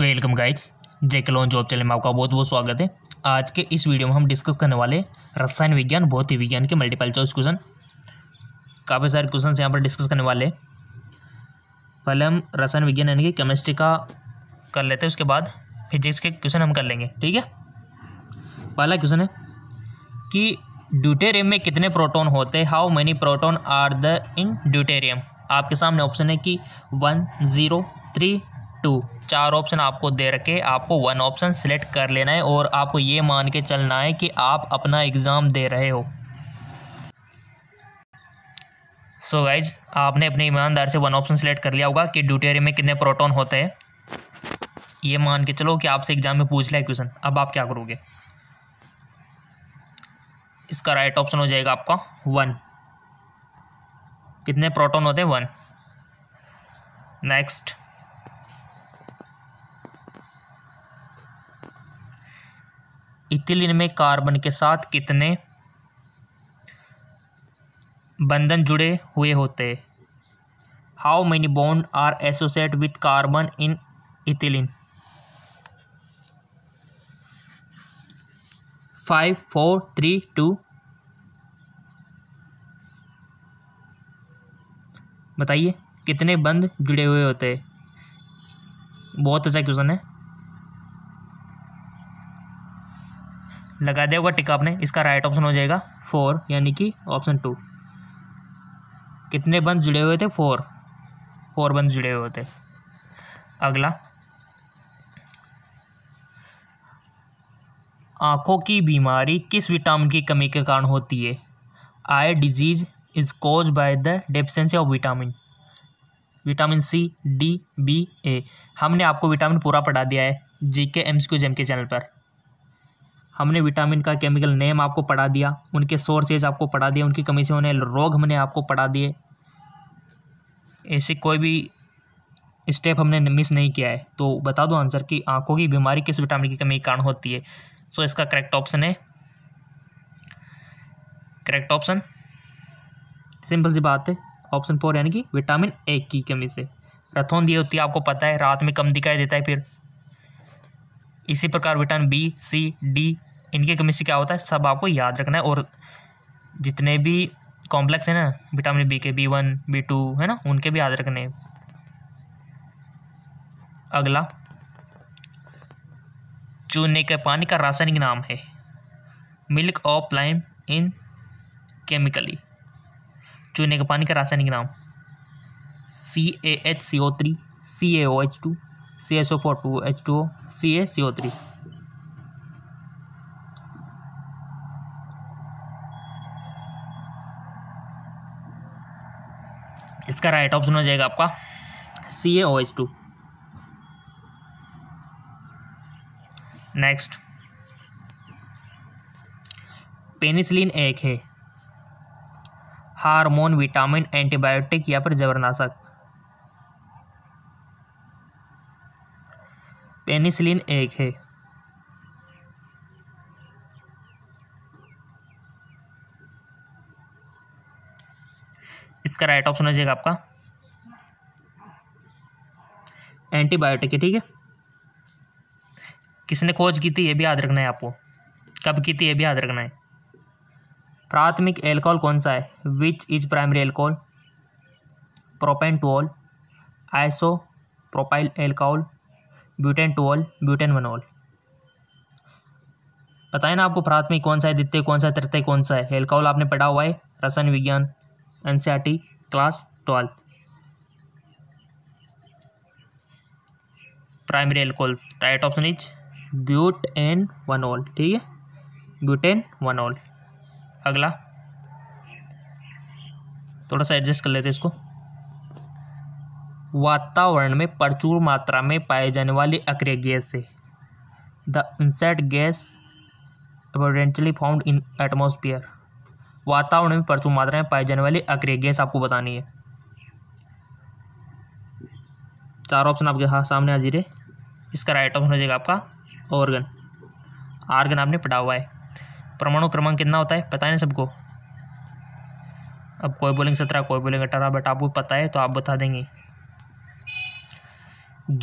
welcome guys loan job channel में आपका बहुत बहुत स्वागत है आज के इस वीडियो में हम डिस्कस करने वाले रसायन विज्ञान भौतिक विज्ञान के मल्टीपल चॉइस क्वेश्चन काफ़ी सारे क्वेश्चन यहाँ पर डिस्कस करने वाले पहले हम रसायन विज्ञान यानी कि केमिस्ट्री का कर लेते हैं उसके बाद फिजिक्स के क्वेश्चन हम कर लेंगे ठीक है पहला क्वेश्चन है कि ड्यूटेरियम में कितने प्रोटोन होते हैं how many proton are the in deuterium आपके सामने ऑप्शन है कि वन ज़ीरो थ्री टू चार ऑप्शन आपको दे रखे आपको वन ऑप्शन सेलेक्ट कर लेना है और आपको ये मान के चलना है कि आप अपना एग्ज़ाम दे रहे हो सो so गाइज आपने अपने ईमानदार से वन ऑप्शन सेलेक्ट कर लिया होगा कि ड्यूटेरियम में कितने प्रोटॉन होते हैं ये मान के चलो कि आपसे एग्ज़ाम में पूछ लिया क्वेश्चन अब आप क्या करोगे इसका राइट ऑप्शन हो जाएगा आपका वन कितने प्रोटॉन होते हैं वन नेक्स्ट इसके में इनमें कार्बन के साथ कितने बंधन जुड़े हुए होते how many bond are associate with carbon in ethylene five four three two बताइए कितने बंद जुड़े हुए होते हैं बहुत अच्छा क्वेश्चन है लगा दिया होगा टिका आपने इसका राइट ऑप्शन हो जाएगा फोर यानी कि ऑप्शन टू कितने बंद जुड़े हुए थे फोर फोर बंद जुड़े हुए थे अगला आँखों की बीमारी किस विटामिन की कमी के कारण होती है eye disease is cause by the deficiency of vitamin vitamin C D B A हमने आपको विटामिन पूरा पढ़ा दिया है G K MCQ gem के चैनल पर हमने विटामिन का केमिकल नेम आपको पढ़ा दिया उनके सोर्सेज आपको पढ़ा दिए उनकी कमी से होने रोग हमने आपको पढ़ा दिए ऐसे कोई भी स्टेप हमने मिस नहीं किया है तो बता दो आंसर कि आंखों की बीमारी किस विटामिन की कमी के कारण होती है सो इसका करेक्ट ऑप्शन है करेक्ट ऑप्शन सिंपल सी बात है ऑप्शन फोर यानी कि विटामिन ए की कमी से रथौन दी होती है आपको पता है रात में कम दिखाई देता है फिर इसी प्रकार विटामिन बी सी डी इनकी कमी से क्या होता है सब आपको याद रखना है और जितने भी कॉम्प्लेक्स है ना विटामिन बी के बी वन बी टू है ना उनके भी याद रखने अगला चूने के पानी का रासायनिक नाम है milk of lime in chemically चूने के पानी का रासायनिक नाम C A H C O three C A O H two C S O four two H two O C A C O three इसका राइट ऑप्शन हो जाएगा आपका C A O H two next penicillin एक है hormone vitamin antibiotic या फिर जबरनाशक penicillin एक है राइट ऑप्शन हो जाएगा आपका एंटीबायोटिक ठीक है किसने खोज की थी ये भी याद रखना है आपको कब की थी ये भी याद रखना है प्राथमिक एल्कोहल कौन सा है which is primary alcohol propanol isopropyl alcohol butanol butanol बताए ना आपको प्राथमिक कौन सा है द्वितीय कौन सा है तृतीय कौन सा है एल्कोहल आपने पढ़ा हुआ है रसायन विज्ञान in class twelfth primary alcohol right option is butane one ol ठीक है एन वन ऑल अगला थोड़ा सा एडजस्ट कर लेते हैं इसको वातावरण में प्रचुर मात्रा में पाए जाने वाली अक्रिय गैस से the inert gas abundantly found in atmosphere वातावरण में प्रचुर मात्रा में पाई जाने वाली अक्रिय गैस आपको बतानी है चार ऑप्शन आपके हाँ सामने हाजिर है इसका राइट ऑप्शन हो जाएगा आपका ऑर्गन आर्गन आपने पढ़ा हुआ है परमाणु क्रमांक कितना होता है पता है ना सबको अब कोई बोलेंगे सत्रह कोई बोलेंगे अठारह बट आपको पता है तो आप बता देंगे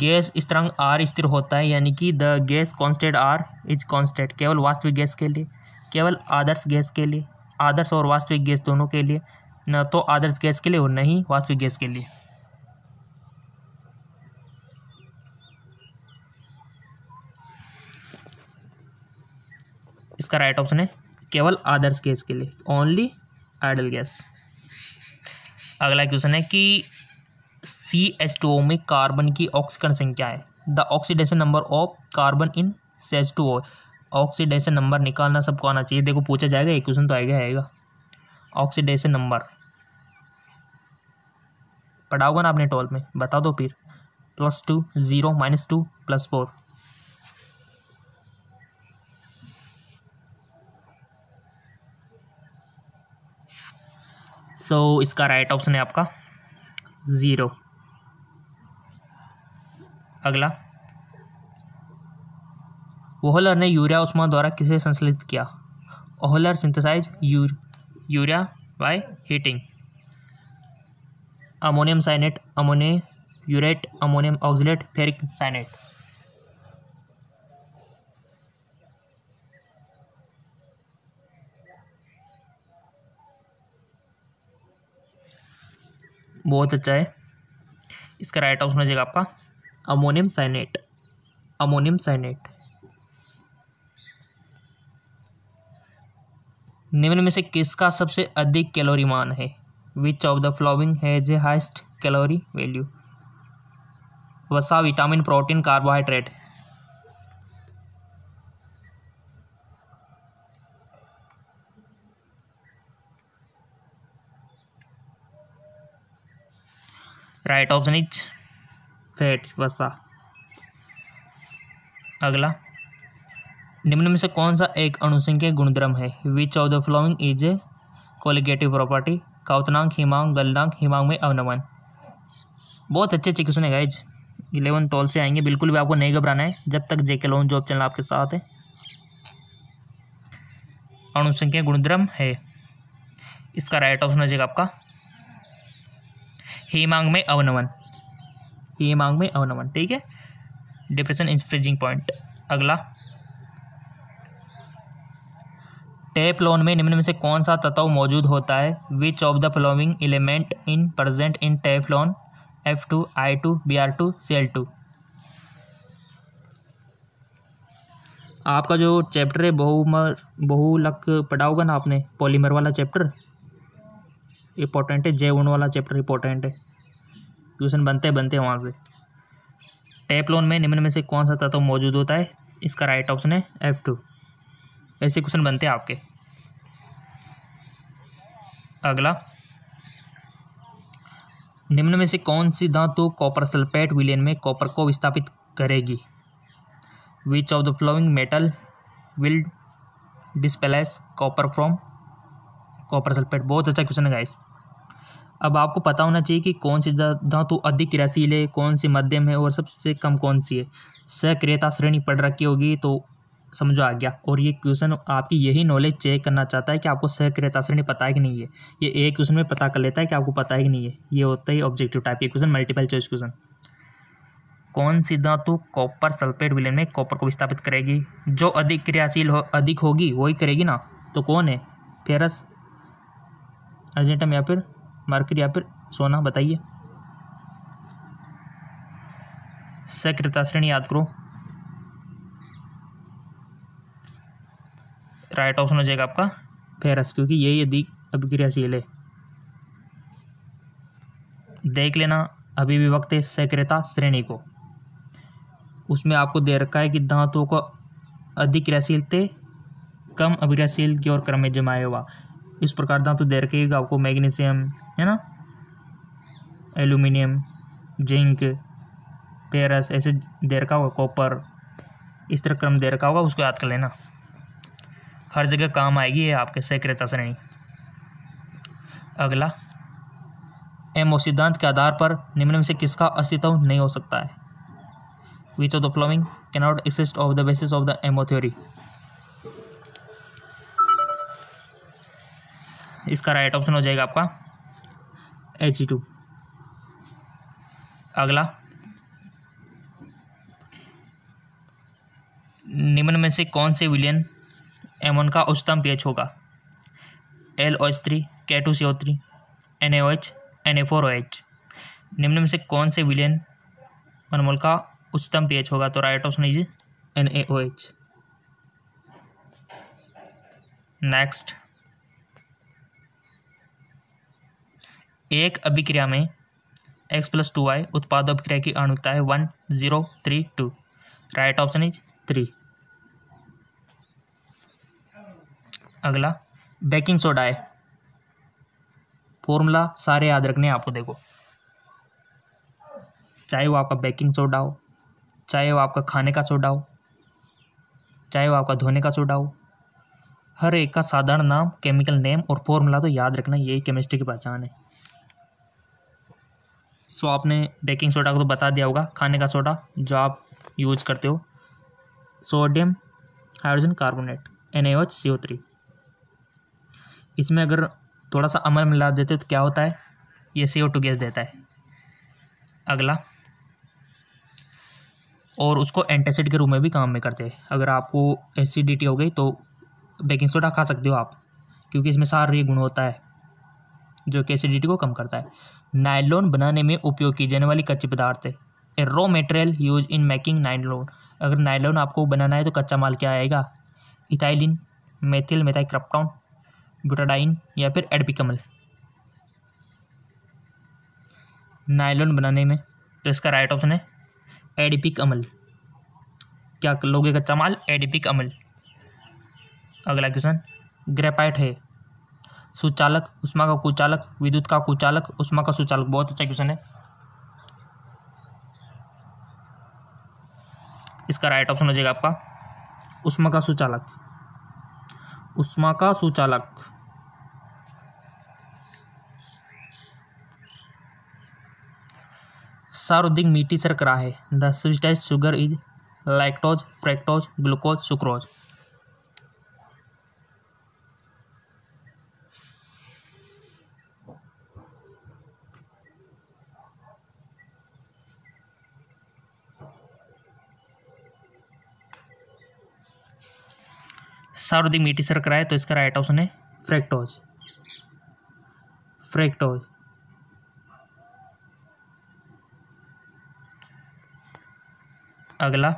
गैस स्त्रंग आर स्थिर होता है यानी कि the gas constant R is constant केवल वास्तविक गैस के लिए केवल आदर्श गैस के लिए आदर्श और वास्तविक गैस दोनों के लिए न तो आदर्श गैस के लिए और नहीं वास्तविक गैस के लिए इसका राइट ऑप्शन है केवल आदर्श गैस के लिए ओनली आइडल गैस अगला क्वेश्चन है कि सी एच टू ओ में कार्बन की ऑक्सीकरण संख्या है the oxidation number of carbon in C H two O oxidation number निकालना सबको आना चाहिए देखो पूछा जाएगा एक क्वेश्चन तो आएगा आएगा ऑक्सीडेशन नंबर पढ़ाओगे ना आपने ट्वेल्थ में बता दो फिर plus two zero minus two plus four so so, इसका राइट ऑप्शन है आपका ज़ीरो अगला ओहलर ने यूरिया उष्मा द्वारा किसे संश्लेषित किया Wohler synthesize ur urea by heating ammonium cyanate ammonium urate ammonium oxalate ferric cyanate बहुत अच्छा है इसका राइट ऑप्शन हो जाएगा आपका अमोनियम साइनेट अमोनियम साइनेट निम्न में से किसका सबसे अधिक कैलोरी मान है which of the following has a highest calorie value वसा vitamin protein carbohydrate right option is fat वसा अगला निम्न में से कौन सा एक अनुसंख्यक गुणधर्म है which of the following is a colligative property काउतनांग हिमांग गलनांग हिमांग में अवनमन बहुत अच्छे अच्छे क्वेश्चन है गाइज इलेवन टॉल से आएंगे बिल्कुल भी आपको नहीं घबराना है जब तक जेके लोन जॉब चैनल आपके साथ है अणुसंख्या गुणधर्म है इसका राइट ऑप्शन हो जाएगा आपका हिमांग में अवनमन हिमांग में अवनमन ठीक है डिप्रेशन फ्रीजिंग पॉइंट अगला टैप लोन में निम्न में से कौन सा तत्व मौजूद होता है which of the following element in present in Teflon F two I two B R two C L two आपका जो चैप्टर है बहुमर बहुलक पढ़ा होगा ना आपने पॉलीमर वाला चैप्टर इंपॉर्टेंट है जय उन वाला चैप्टर इंपॉर्टेंट है क्वेश्चन बनते बनते हैं वहाँ से टैप लोन में निम्न में से कौन सा तत्व मौजूद होता है इसका राइट ऑप्शन है एफ टू ऐसे क्वेश्चन बनते हैं आपके अगला निम्न में से कौन सी धातु कॉपर सल्फेट विलयन में कॉपर को विस्थापित करेगी which of the following metal will displace copper from copper sulphate बहुत अच्छा क्वेश्चन है गाइस अब आपको पता होना चाहिए कि कौन सी धातु अधिक क्रियाशील है कौन सी मध्यम है और सबसे कम कौन सी है सक्रियता श्रेणी पढ़ रखी होगी तो समझो आ गया और ये क्वेश्चन आपकी यही नॉलेज चेक करना चाहता है कि आपको सहक्रियता श्रेणी पता है कि नहीं है ये एक क्वेश्चन में पता कर लेता है कि आपको पता है कि नहीं है ये होता है ऑब्जेक्टिव टाइप के क्वेश्चन मल्टीपल चॉइस क्वेश्चन कौन सी धातु कॉपर सल्फेट विलयन में कॉपर को विस्थापित करेगी जो अधिक क्रियाशील हो अधिक होगी वही करेगी ना तो कौन है फेरस अर्जेंटम या फिर मार्कर या फिर सोना बताइए सक्रियता श्रेणी याद करो राइट ऑप्शन हो जाएगा आपका फेरस क्योंकि यही अधिक अभिक्रियाशील है देख लेना अभी भी वक्त है सक्रियता श्रेणी को उसमें आपको दे रखा है कि धातुओं को अधिक क्रियाशील थे कम अभिक्रियाशील की ओर क्रम में जमाया हुआ इस प्रकार धातु दे रखे आपको मैग्नीशियम है ना एल्यूमिनियम जिंक पेरस ऐसे दे रखा होगा कॉपर इस तरह क्रम दे रखा होगा उसको याद कर लेना हर जगह काम आएगी ये आपके सक्रियता श्रेणी अगला एमओ सिद्धांत के आधार पर निम्न में से किसका अस्तित्व नहीं हो सकता है which of the following cannot exist of the basis of the MO theory इसका राइट ऑप्शन हो जाएगा आपका एच टू e अगला निम्न में से कौन से विलियन एम वन का उच्चतम पीएच होगा L O H three K two C O three N A O H N A four O H निम्न में से कौन से विलियन अनमोल का उच्चतम पीएच होगा तो right option is N A O H next एक अभिक्रिया में एक्स प्लस टू वाई उत्पाद अभिक्रिया की अणुता है one zero three two right option is three अगला बेकिंग सोडा है फॉर्मूला सारे याद रखने आपको देखो चाहे वो आपका बेकिंग सोडा हो चाहे वो आपका खाने का सोडा हो चाहे वो आपका धोने का सोडा हो हर एक का साधारण नाम केमिकल नेम और फॉर्मूला तो याद रखना यही केमिस्ट्री की पहचान है सो so, आपने बेकिंग सोडा को तो बता दिया होगा खाने का सोडा जो आप यूज करते हो sodium hydrogen carbonate N A H C O three इसमें अगर थोड़ा सा अमल मिला देते तो क्या होता है ये सी ओ टू गैस देता है अगला और उसको एंटासिड के रूप में भी काम में करते हैं अगर आपको एसिडिटी हो गई तो बेकिंग सोडा खा सकते हो आप क्योंकि इसमें सारे गुण होता है जो कि एसिडिटी को कम करता है नाइलोन बनाने में उपयोग की जाने वाली कच्चे पदार्थ है a raw material use in making nylon अगर नाइलोन आपको बनाना है तो कच्चा माल क्या आएगा इथाइलिन मेथिल मेथाइक्रप्टॉन बुटाडाइन या फिर एडपिकमल नायलोन बनाने में तो इसका राइट ऑप्शन है एडिपिक अमल क्या लोगे का चमाल एडिपिक अमल अगला क्वेश्चन ग्रेपाइट है सुचालक उष्मा का कुचालक विद्युत का कुचालक उष्मा का सुचालक बहुत अच्छा क्वेश्चन है इसका राइट ऑप्शन हो जाएगा आपका उष्मा का सुचालक उष्मा का सुचालक सार्वधिक मीठी शर्करा है the sweetest sugar is lactose fructose glucose sucrose सार्वधिक मीठी शर्करा है तो इसका राइट ऑप्शन है फ्रैक्टोज फ्रैक्टोज अगला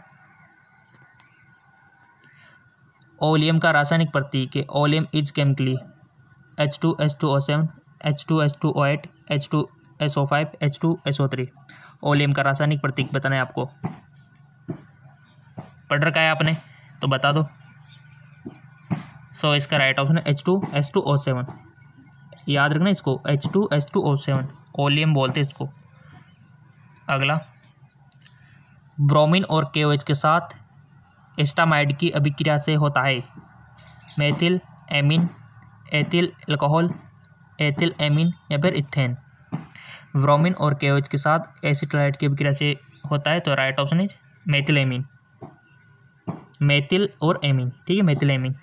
ओलियम का रासायनिक प्रतीक है oleum is chemically H two S two O seven H two S two O eight H two S O five H two S O three oleum का रासायनिक प्रतीक बताना है आपको पढ़ रखा है आपने तो बता दो सो so, इसका राइट ऑप्शन है H two S two O seven याद रखना इसको H two S two O seven oleum बोलते हैं इसको अगला ब्रोमीन और के के साथ एस्टामाइड की अभिक्रिया से होता है methyl amine ethyl alcohol ethyl amine या फिर इथेन ब्रोमीन और के के साथ एसिटोलाइट की अभिक्रिया से होता है तो right option is methyl amine methyl और एमिन ठीक है मेथिल एमिन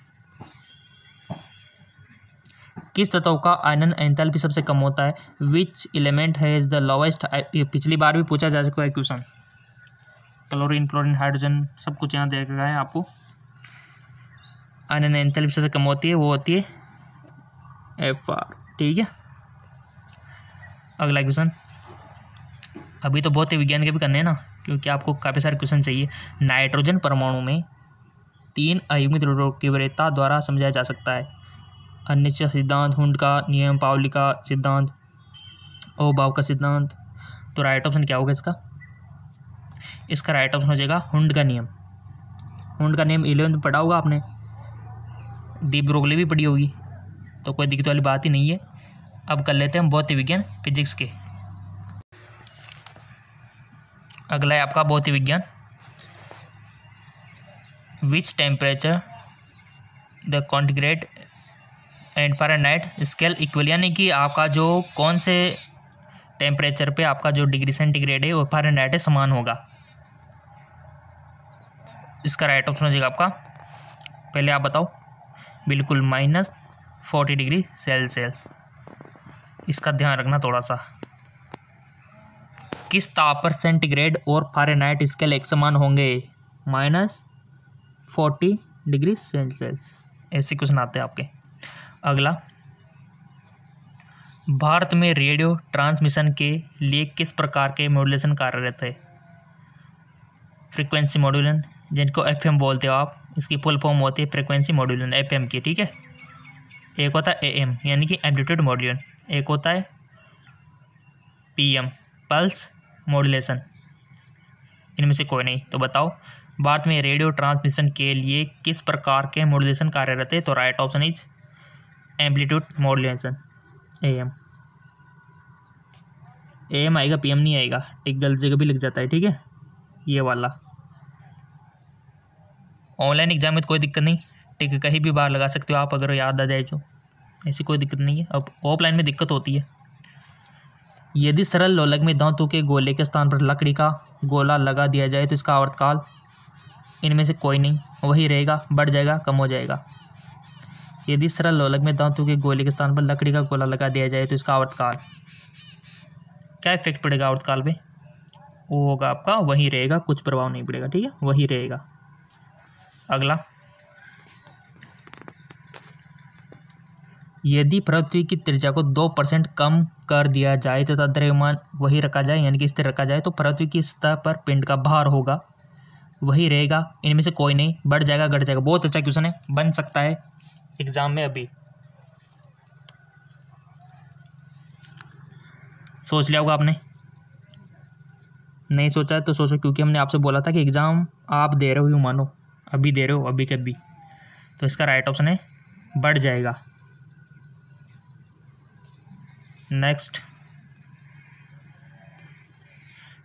किस तत्व का आयनन एंथैल्पी सबसे कम होता है which element has the lowest पिछली बार भी पूछा जा चुका है क्वेश्चन क्लोरीन क्लोरीन हाइड्रोजन सब कुछ यहाँ दे रहा है आपको अन्य एंथैल्पी सबसे कम होती है वो होती है एफ आर ठीक है अगला क्वेश्चन अभी तो बहुत ही विज्ञान के भी करने हैं ना क्योंकि आपको काफ़ी सारे क्वेश्चन चाहिए नाइट्रोजन परमाणु में तीन की वरीयता द्वारा समझाया जा सकता है अनिश्चय सिद्धांत हुंड का नियम पावली का सिद्धांत भाव का सिद्धांत तो राइट ऑप्शन क्या होगा इसका इसका राइट ऑप्शन हो जाएगा हुंड का नियम हुंड का नियम इलेवंथ पढ़ा होगा आपने दीप ब्रोगले भी पढ़ी होगी तो कोई दिक्कत वाली बात ही नहीं है अब कर लेते हैं भौतिक विज्ञान फिजिक्स के अगला है आपका भौतिक विज्ञान which temperature the centigrade and night scale equal यानी कि आपका जो कौन से टेम्परेचर पे आपका जो डिग्री सेंटीग्रेड है और फारेनहाइट है समान होगा इसका राइट ऑप्शन हो जाएगा आपका पहले आप बताओ बिल्कुल माइनस फोर्टी डिग्री सेल्सियस इसका ध्यान रखना थोड़ा सा किस ताप पर सेंटीग्रेड और फारेनहाइट स्केल एक समान होंगे माइनस फोर्टी डिग्री सेल्सियस ऐसे क्वेश्चन आते हैं आपके अगला भारत में रेडियो ट्रांसमिशन के लिए किस प्रकार के मॉड्यूलेशन कार्यरत है फ्रीक्वेंसी मॉड्यूलन जिनको एफ बोलते हो आप इसकी फुल फॉर्म होती है फ्रिक्वेंसी मॉड्यूलन एफ एम की ठीक है एक होता है ए एम यानी कि एम्पलीट्यूड मॉड्यूलन एक होता है पी एम पल्स मॉड्यूलेशन इनमें से कोई नहीं तो बताओ भारत में रेडियो ट्रांसमिशन के लिए किस प्रकार के मॉड्यूलेशन कार्यरत है तो right option is amplitude modulation A M A M आएगा पी एम नहीं आएगा टिक गलत जगह भी लग जाता है ठीक है ये वाला ऑनलाइन एग्जाम में तो कोई दिक्कत नहीं ठीक कहीं भी बार लगा सकते हो आप अगर याद आ जाए तो ऐसी कोई दिक्कत नहीं है अब ऑफलाइन में दिक्कत होती है यदि सरल लोलक में दांतों के गोले के स्थान पर लकड़ी का गोला लगा दिया जाए तो इसका आवर्तकाल इनमें से कोई नहीं वही रहेगा बढ़ जाएगा कम हो जाएगा यदि सरल लोलक में दांतों के गोले के स्थान पर लकड़ी का गोला लगा दिया जाए तो इसका आवर्तकाल क्या इफेक्ट पड़ेगा आवर्तकाल में वो होगा आपका वही रहेगा कुछ प्रभाव नहीं पड़ेगा ठीक है वही रहेगा अगला यदि पृथ्वी की त्रिज्या को दो परसेंट कम कर दिया जाए तथा तो द्रव्यमान वही रखा जाए यानी कि स्थिर रखा जाए तो पृथ्वी की सतह पर पिंड का भार होगा वही रहेगा इनमें से कोई नहीं बढ़ जाएगा घट जाएगा बहुत अच्छा क्वेश्चन है बन सकता है एग्जाम में अभी सोच लिया होगा आपने नहीं सोचा है तो सोचो क्योंकि हमने आपसे बोला था कि एग्ज़ाम आप दे रहे हो मानो अभी दे रहे हो अभी के अभी तो इसका राइट ऑप्शन है बढ़ जाएगा नेक्स्ट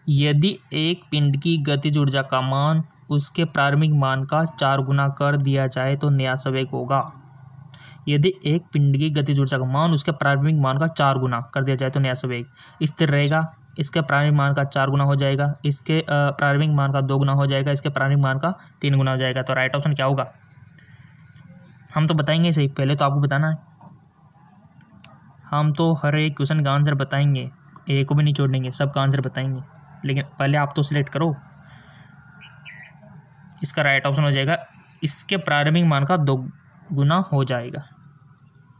यदि एक पिंड की गतिज ऊर्जा का मान उसके प्रारंभिक मान का चार गुना कर दिया जाए तो नया सवेक होगा यदि एक पिंड की गतिज ऊर्जा का मान उसके प्रारंभिक मान का चार गुना कर दिया जाए तो नया संवेग स्थिर रहेगा इसके प्रारंभिक मान का चार गुना हो जाएगा इसके प्रारंभिक मान का दो गुना हो जाएगा इसके प्रारंभिक मान का तीन गुना हो जाएगा तो राइट ऑप्शन क्या होगा हम तो बताएंगे सही पहले तो आपको बताना है हम तो हर एक क्वेश्चन का आंसर बताएंगे एक को भी नहीं छोड़ेंगे सब का आंसर बताएंगे लेकिन पहले आप तो सिलेक्ट करो इसका राइट ऑप्शन हो जाएगा इसके प्रारंभिक मान का दो गुना हो जाएगा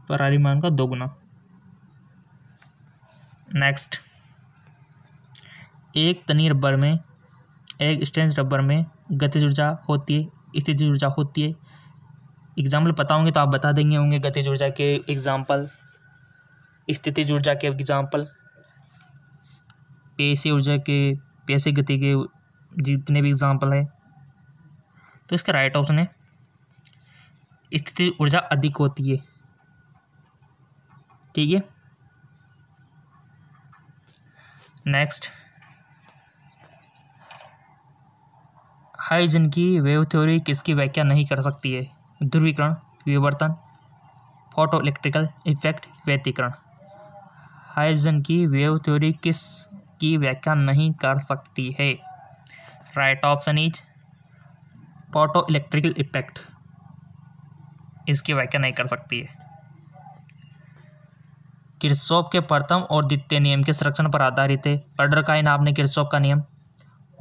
प्रारंभिक मान का दो गुना नेक्स्ट एक तनी रबर में एक स्टेंस रबर में गतिज ऊर्जा होती है स्थिति ऊर्जा होती है एग्जाम्पल पता होंगे तो आप बता देंगे होंगे गतिज ऊर्जा के एग्जाम्पल स्थिति ऊर्जा के एग्जाम्पल पैसे ऊर्जा के पैसे गति के जितने भी एग्जाम्पल हैं तो इसका राइट ऑप्शन है स्थिति ऊर्जा अधिक होती है ठीक है नेक्स्ट हाइजन की वेव थ्योरी किसकी व्याख्या नहीं कर सकती है ध्रुवीकरण विवर्तन फोटो इलेक्ट्रिकल इफेक्ट व्यतीकरण हाइजन की वेव थ्योरी किस की व्याख्या नहीं कर सकती है right option is photo electrical effect इसकी व्याख्या नहीं कर सकती है किरसोप के प्रथम और द्वितीय नियम के संरक्षण पर आधारित है पर्डर का पडरकाइन आपने किरसोप का नियम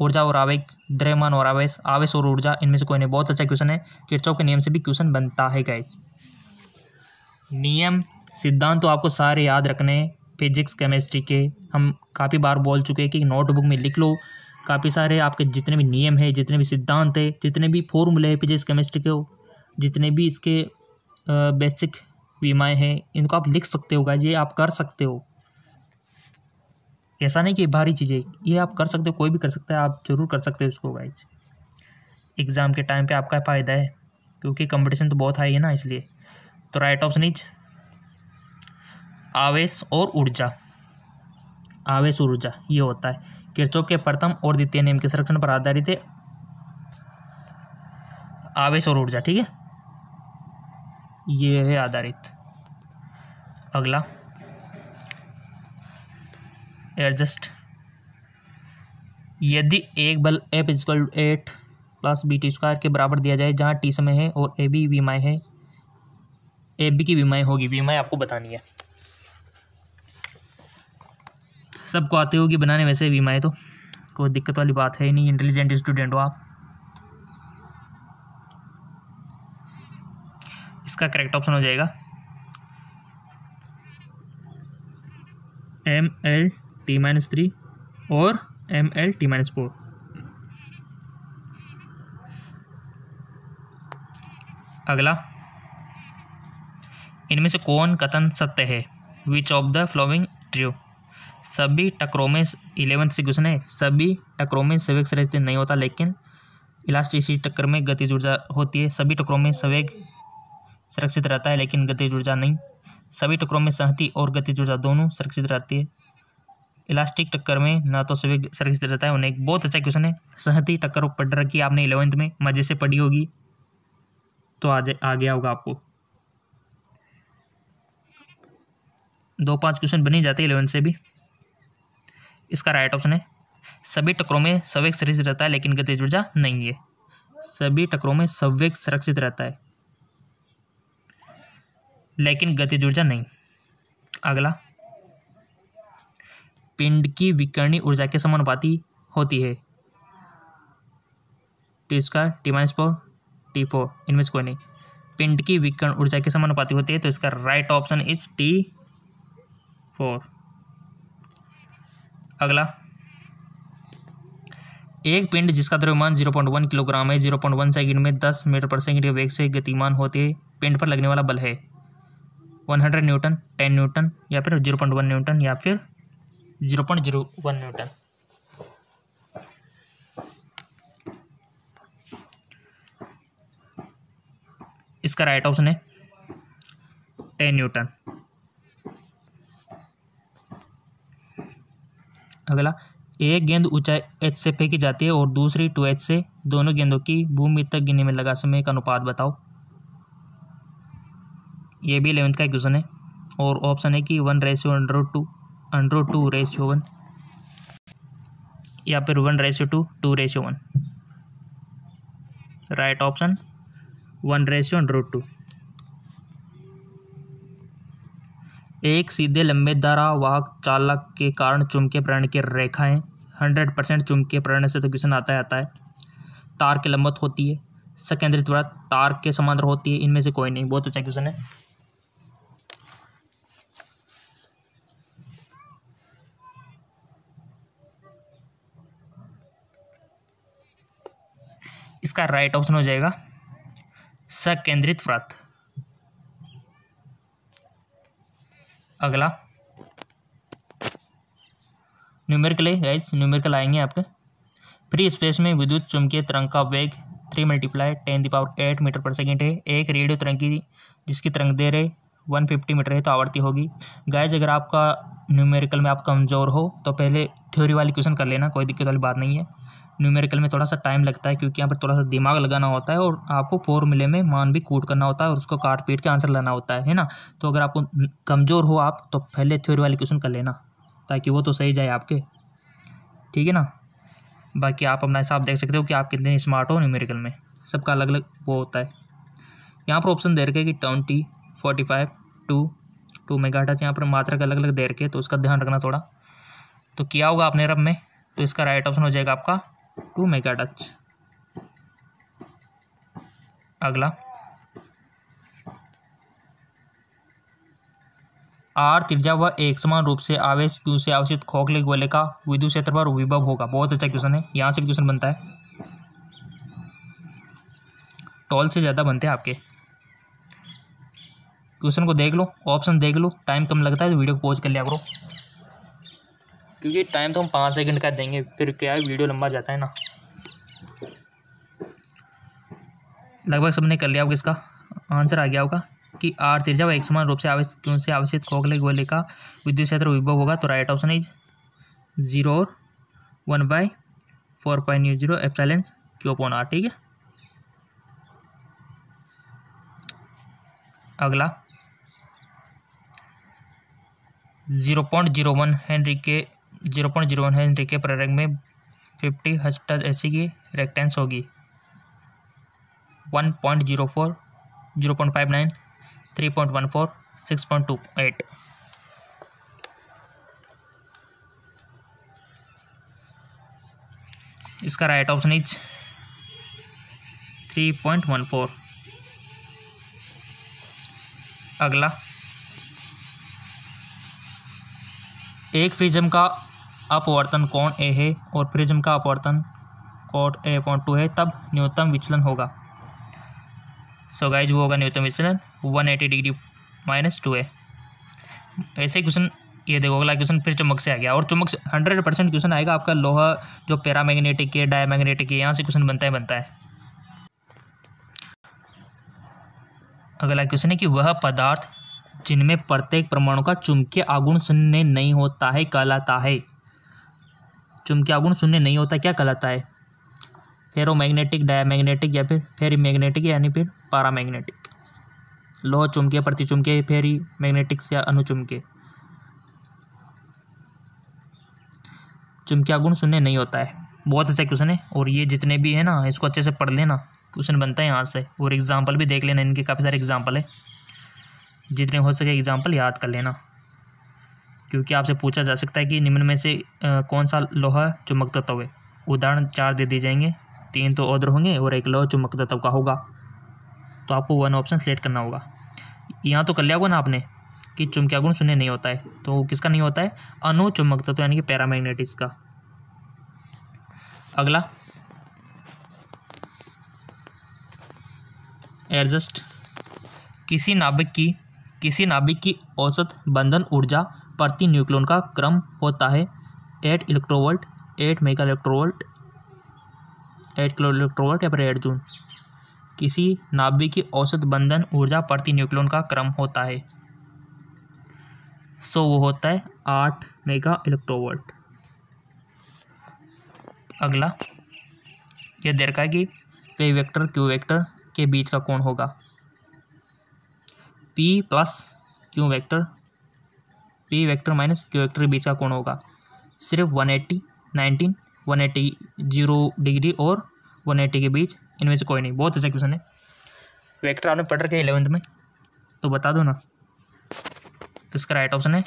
ऊर्जा और आवेग द्रव्यमान और आवेश आवेश और ऊर्जा इनमें से कोई नहीं बहुत अच्छा क्वेश्चन है किरचॉफ के नियम से भी क्वेश्चन बनता है गाइज नियम सिद्धांत तो आपको सारे याद रखने हैं फिजिक्स केमिस्ट्री के हम काफ़ी बार बोल चुके हैं कि नोटबुक में लिख लो काफ़ी सारे आपके जितने भी नियम है जितने भी सिद्धांत है जितने भी फॉर्मूले है फिजिक्स केमिस्ट्री के जितने भी इसके बेसिक बीमाएँ हैं इनको आप लिख सकते हो गाइज ये आप कर सकते हो ऐसा नहीं कि भारी चीज़ें ये आप कर सकते हो कोई भी कर सकता है आप ज़रूर कर सकते हो उसको गाइज एग्ज़ाम के टाइम पे आपका फ़ायदा है क्योंकि कंपटीशन तो बहुत हाई है ना इसलिए तो राइट ऑप्शन इज आवेश और ऊर्जा आवेश और ऊर्जा ये होता है किरचौक के प्रथम और द्वितीय नियम के संरक्षण पर आधारित है आवेश और ऊर्जा ठीक है ये है आधारित अगला एडजस्ट यदि एक बल F is equal at plus B T square के बराबर दिया जाए जहाँ टी समय है और ए बी बीमाए है ए बी की बीमाई होगी बीमाएँ आपको बतानी है सबको आती होगी बनाने वैसे बीमाई तो कोई दिक्कत वाली बात है ही नहीं इंटेलिजेंट स्टूडेंट हो आप इसका करेक्ट ऑप्शन हो जाएगा M L T minus three और M L T minus four अगला इनमें से कौन कथन सत्य है which of the following true सभी टकरों में इलेवंथ से घुसने सभी टकरों में सवेग सरेज नहीं होता लेकिन इलास्टिसिटी टक्कर में गतिज ऊर्जा होती है सभी टकरों में सवेग सुरक्षित रहता है लेकिन गतिज ऊर्जा नहीं सभी टकरों में सहती और गतिज ऊर्जा दोनों सुरक्षित रहती है इलास्टिक टक्कर में ना तो सभी सुरक्षित रहता है उन्हें एक बहुत अच्छा क्वेश्चन है सहती टक्कर पढ़ रखी आपने इलेवंथ में मज़े से पढ़ी होगी तो आ आ गया होगा आपको दो पांच क्वेश्चन बने जाते हैं इलेवेंथ से भी इसका राइट ऑप्शन है सभी टक्करों में सवेक सुरक्षित रहता है लेकिन गतिज ऊर्जा नहीं है सभी टक्करों में सवेक सुरक्षित रहता है लेकिन गतिज ऊर्जा नहीं अगला पिंड की विकर्णी ऊर्जा के समानुपाती होती है टी इसका T minus four T four इनमें से कोई नहीं पिंड की विकर्ण ऊर्जा के समानुपाती होती है तो इसका right option is T four अगला एक पिंड जिसका द्रव्यमान 0.1 किलोग्राम है 0.1 सेकंड में 10 मीटर पर सेकंड के वेग से गतिमान होते पिंड पर लगने वाला बल है 100 न्यूटन 10 न्यूटन या फिर 0.1 न्यूटन या फिर zero point zero one newton इसका राइट ऑप्शन है टेन न्यूटन अगला एक गेंद ऊंचाई एच से फेंकी जाती है और दूसरी टू एच से दोनों गेंदों की भूमि तक गिनने में लगा समय का अनुपात बताओ ये भी इलेवंथ का क्वेश्चन है और ऑप्शन है कि one ratio under two under root two ratio one या फिर one ratio two two ratio one right option one ratio under root two एक सीधे लंबे दारा वाहक चालक के कारण चुमके प्रण की रेखाएं हंड्रेड परसेंट चुमके प्रण से तो क्वेश्चन आता आता है तार की लंबत होती है सकेंद्रित वर्त तार के समांतर होती है इनमें से कोई नहीं बहुत अच्छा क्वेश्चन है इसका राइट ऑप्शन हो जाएगा सकेंद्रित व्रत अगला न्यूमेरिकल है गाइज न्यूमेरिकल आएंगे आपके फ्री स्पेस में विद्युत चुंबकीय तरंग का वेग three multiply ten the power eight meter पर सेकेंड है एक रेडियो तरंग की जिसकी तरंग दे रहे वन फिफ्टी मीटर है तो आवर्ती होगी गाइज अगर आपका न्यूमेरिकल में आप कमज़ोर हो तो पहले थ्योरी वाली क्वेश्चन कर लेना कोई दिक्कत वाली बात नहीं है न्यूमेरिकल में थोड़ा सा टाइम लगता है क्योंकि यहाँ पर थोड़ा सा दिमाग लगाना होता है और आपको फॉर्मूले में मान भी कूट करना होता है और उसको काट पीट के आंसर लाना होता है है ना तो अगर आपको कमज़ोर हो आप तो पहले थ्योरी वाले क्वेश्चन कर लेना ताकि वो तो सही जाए आपके ठीक है ना बाकी आप अपना हिसाब देख सकते हो कि आप कितने स्मार्ट हो न्यूमेरिकल में सबका अलग अलग वो होता है यहाँ पर ऑप्शन दे रखे कि twenty forty five two two mega touch यहाँ पर मात्रा का अलग अलग दे रखे तो उसका ध्यान रखना थोड़ा तो किया होगा आपने रब में तो इसका राइट ऑप्शन हो जाएगा आपका टू मेगा टच अगला आर त्रिज्या व एक समान रूप से आवेश क्यू से आवश्यक खोखले गोले का विद्युत क्षेत्र पर विभव होगा बहुत अच्छा क्वेश्चन है यहाँ से भी क्वेश्चन बनता है टॉल से ज़्यादा बनते हैं आपके क्वेश्चन को देख लो ऑप्शन देख लो टाइम कम लगता है तो वीडियो को पॉज कर लिया करो क्योंकि टाइम तो हम पाँच सेकंड का देंगे फिर क्या है वीडियो लंबा जाता है ना लगभग सबने कर लिया होगा इसका आंसर आ गया होगा कि आर तिरजा एक समान रूप से आवेश क्यों से आवश्यक खोखले गोले का विद्युत क्षेत्र विभव होगा तो राइट ऑप्शन इज जीरो और one by four point nu zero epsilons Q upon R ठीक है अगला zero point zero one henry के zero point zero one henry के प्रारंभ में फिफ्टी ए ऐसी की रेक्टेंस होगी one point zero four zero point five nine three point one four six point two eight इसका right option is three point one four अगला एक फ्रीजम का अपवर्तन कोण ए है और प्रिज्म का अपवर्तन कोट ए पॉइंट टू है तब न्यूनतम विचलन होगा सो गाइज वो होगा न्यूनतम विचलन one eighty degree minus two है ऐसे क्वेश्चन ये देखो अगला क्वेश्चन फिर चुमक से आ गया और चुमक से हंड्रेड परसेंट क्वेश्चन आएगा आपका लोहा जो पैरामैग्नेटिक है डायमैग्नेटिक है यहाँ से क्वेश्चन बनता है बनता है अगला क्वेश्चन है कि वह पदार्थ जिनमें प्रत्येक परमाणु का चुंबकीय आगुण शून्य नहीं होता है कहलाता है चुंबकीय गुण शून्य नहीं होता क्या कहलाता है फेरोमैग्नेटिक मैग्नेटिक या फिर फेरी मैग्नेटिक यानी फिर पारा मैग्नेटिक लोह चुमके प्रति चुमके फेरी मैग्नेटिक्स या अनुचुमके चुंबकीय गुण शून्य नहीं होता है बहुत अच्छा क्वेश्चन है और ये जितने भी है ना इसको अच्छे से पढ़ लेना क्वेश्चन बनता है यहाँ से और एग्जाम्पल भी देख लेना इनके काफ़ी सारे एग्जाम्पल है जितने हो सके एग्जाम्पल याद कर लेना क्योंकि आपसे पूछा जा सकता है कि निम्न में से कौन सा लोहा चुमक तत्व है उदाहरण चार दे दिए जाएंगे तीन तो ऑर्डर होंगे और एक लोहा चुमक तत्व का होगा तो आपको वन ऑप्शन सेलेक्ट करना होगा यहाँ तो कर लिया होगा ना आपने कि चुंबकीय गुण शून्य नहीं होता है तो किसका नहीं होता है अनु चुंबक तत्व यानी कि पैरामैग्नेटिक्स का अगला एडजस्ट किसी नाभिक की किसी नाभिक की औसत बंधन ऊर्जा प्रति न्यूक्लोन का क्रम होता है eight electronvolt eight mega electronvolt eight kilo electronvolt या फिर एट जून किसी नाभिक की औसत बंधन ऊर्जा प्रति न्यूक्लोन का क्रम होता है सो वो होता है आठ मेगा इलेक्ट्रोवोल्ट अगला यह दे रखा है कि पे वेक्टर क्यू वेक्टर के बीच का कोण होगा P plus Q vector P vector minus Q vector के बीच का कोण होगा सिर्फ one eighty nineteen one eighty zero degree और वन एट्टी के बीच इनमें से कोई नहीं बहुत अच्छा क्वेश्चन है वेक्टर आपने पढ़ रखे इलेवंथ में तो बता दो ना तो इसका राइट ऑप्शन है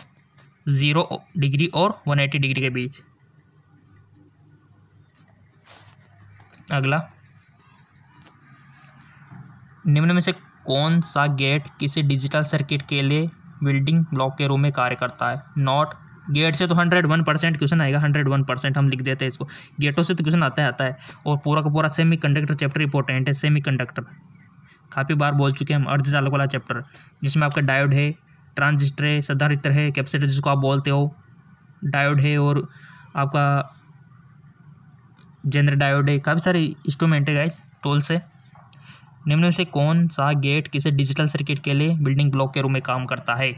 ज़ीरो डिग्री और वन एट्टी डिग्री के बीच अगला निम्न में से कौन सा गेट किसी डिजिटल सर्किट के लिए बिल्डिंग ब्लॉक के रूम में कार्य करता है नॉट गेट से तो हंड्रेड वन परसेंट क्वेश्चन आएगा हंड्रेड वन परसेंट हम लिख देते हैं इसको गेटों से तो क्वेश्चन आता है आता है और पूरा का पूरा सेमी कंडक्टर चैप्टर इंपॉर्टेंट है सेमी कंडक्टर काफ़ी बार बोल चुके हैं हम अर्धचालक वाला चैप्टर जिसमें आपका डायोड है ट्रांजिस्टर है सदारित्र है कैप्सिटर जिसको आप बोलते हो डायोड है और आपका जेनर डायोड है काफ़ी सारे इंस्ट्रूमेंट है गाइज टोल से निम्न में से कौन सा गेट किसे डिजिटल सर्किट के लिए बिल्डिंग ब्लॉक के रूप में काम करता है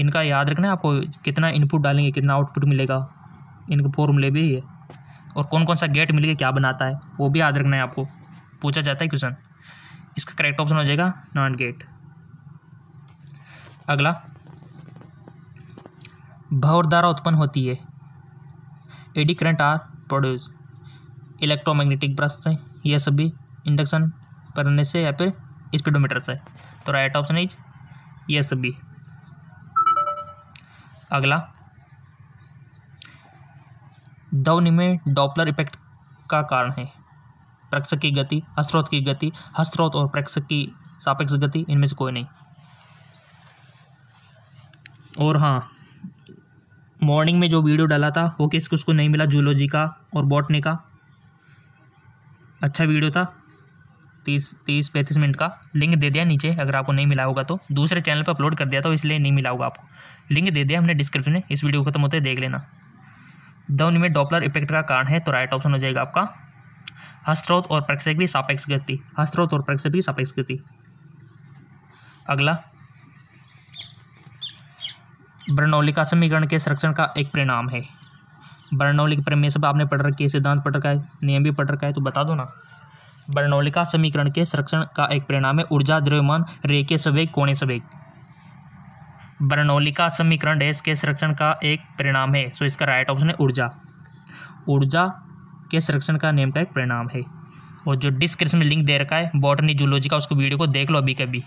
इनका याद रखना आपको कितना इनपुट डालेंगे कितना आउटपुट मिलेगा इनके फॉर्मूले भी है और कौन कौन सा गेट मिलेगा क्या बनाता है वो भी याद रखना है आपको पूछा जाता है क्वेश्चन इसका करेक्ट ऑप्शन हो जाएगा नॉन गेट अगला भवर धारा उत्पन्न होती है eddy current are produce electromagnetic brush से यह सब भी इंडक्शन करने से या फिर स्पीडोमीटर से तो right option is yes B अगला ध्वनि में डॉपलर इफेक्ट का कारण है प्रेक्षक की गति हस्त्रोत की गति हस्त्रोत और प्रेक्षक की सापेक्ष गति इनमें से कोई नहीं और हाँ मॉर्निंग में जो वीडियो डाला था वो किस किसको नहीं मिला जूलॉजी का और बॉटनी का अच्छा वीडियो था तीस तीस पैंतीस मिनट का लिंक दे दिया नीचे अगर आपको नहीं मिला होगा तो दूसरे चैनल पर अपलोड कर दिया तो इसलिए नहीं मिला होगा आपको लिंक दे दिया हमने डिस्क्रिप्शन में इस वीडियो को खत्म होते देख लेना ध्वनि में डॉपलर इफेक्ट का कारण है तो राइट ऑप्शन हो जाएगा आपका हस्त्रोत और प्रक्षेप की सापेक्ष गति हस्त्रोत और प्रक्षेप की सापेक्ष गति अगला बर्नौलिका समीकरण के संरक्षण का एक परिणाम है बर्नौली के प्रमेय सब आपने पढ़ रखी है सिद्धांत पढ़ रखा है नियम भी पढ़ रखा है तो बता दो ना बर्नौलिका समीकरण के संरक्षण का एक परिणाम है ऊर्जा द्रव्यमान के सवेग कोणे सवेग बर्नौलिका समीकरण डैश के संरक्षण का एक परिणाम है सो इसका राइट ऑप्शन है ऊर्जा ऊर्जा के संरक्षण का नेम का एक परिणाम है और जो डिस्क्रिप्शन में लिंक दे रखा है बॉटनी जूलॉजी का उसको वीडियो को देख लो अभी कभी